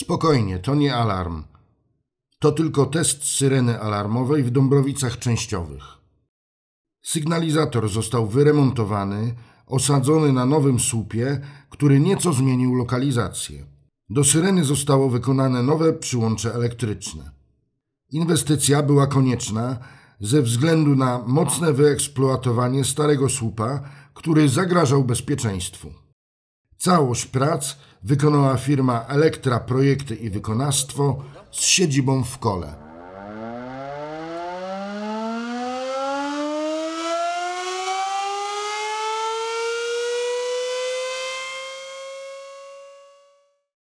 Spokojnie, to nie alarm. To tylko test syreny alarmowej w Dąbrowicach Częściowych. Sygnalizator został wyremontowany, osadzony na nowym słupie, który nieco zmienił lokalizację. Do syreny zostało wykonane nowe przyłącze elektryczne. Inwestycja była konieczna ze względu na mocne wyeksploatowanie starego słupa, który zagrażał bezpieczeństwu. Całość prac wykonała firma Elektra Projekty i Wykonawstwo z siedzibą w Kole.